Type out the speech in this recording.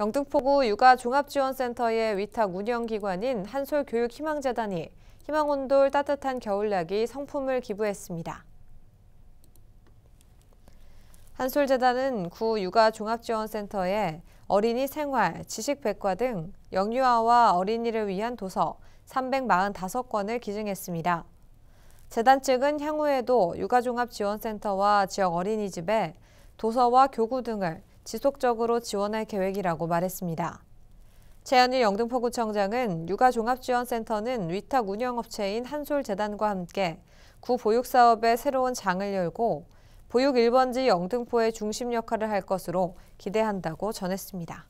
영등포구 육아종합지원센터의 위탁 운영기관인 한솔교육희망재단이 희망온돌 따뜻한 겨울나기 성품을 기부했습니다. 한솔재단은 구 육아종합지원센터에 어린이 생활, 지식백과 등 영유아와 어린이를 위한 도서 345권을 기증했습니다. 재단 측은 향후에도 육아종합지원센터와 지역 어린이집에 도서와 교구 등을 지속적으로 지원할 계획이라고 말했습니다. 최현일 영등포구청장은 육아종합지원센터는 위탁 운영업체인 한솔재단과 함께 구 보육사업의 새로운 장을 열고 보육 1번지 영등포의 중심 역할을 할 것으로 기대한다고 전했습니다.